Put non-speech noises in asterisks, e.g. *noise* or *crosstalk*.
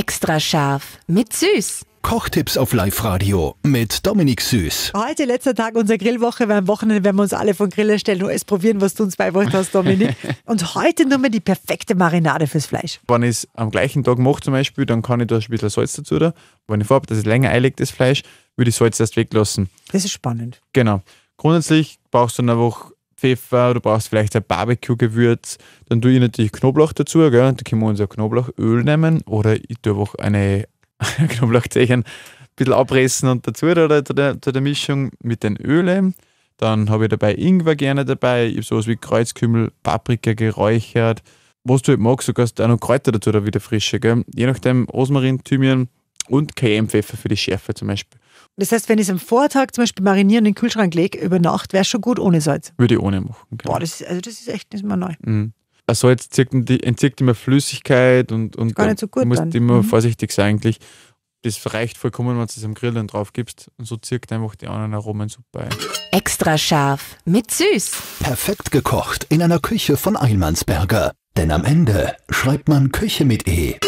Extra scharf mit Süß. Kochtipps auf Live-Radio mit Dominik Süß. Heute letzter Tag unserer Grillwoche, weil am Wochenende werden wir uns alle von Grill erstellen und es probieren, was du uns beibracht hast, Dominik. *laughs* und heute nur mal die perfekte Marinade fürs Fleisch. Wenn ich es am gleichen Tag mache zum Beispiel, dann kann ich da ein bisschen Salz dazu da. Wenn ich vorhabe, dass es länger eilig das Fleisch, würde ich Salz erst weglassen. Das ist spannend. Genau. Grundsätzlich brauchst du dann einfach Pfeffer, du brauchst vielleicht ein Barbecue-Gewürz. Dann tue ich natürlich Knoblauch dazu. Gell? Da können wir unser Knoblauchöl nehmen oder ich tue auch eine *laughs* Knoblauchzeichen ein bisschen abpressen und dazu zu, der, zu der Mischung mit den Ölen. Dann habe ich dabei Ingwer gerne dabei. Ich habe sowas wie Kreuzkümmel, Paprika geräuchert. Was du halt magst, du kannst auch noch Kräuter dazu oder wieder frische. Gell? Je nachdem, Rosmarin, Thymian und KM-Pfeffer für die Schärfe zum Beispiel. Das heißt, wenn ich es am Vortag zum Beispiel marinieren in den Kühlschrank lege, über Nacht, wäre es schon gut ohne Salz. Würde ich ohne machen. Genau. Boah, das ist, also das ist echt nicht mehr neu. Mhm. Also Salz entzieht immer Flüssigkeit und, und gar nicht so gut du musst dann. immer mhm. vorsichtig sein eigentlich. Das reicht vollkommen, wenn du es am Grill dann drauf gibst. Und so zirkt einfach die anderen Aromen super ein. Extra scharf mit süß. Perfekt gekocht in einer Küche von Eilmannsberger. Denn am Ende schreibt man Küche mit E.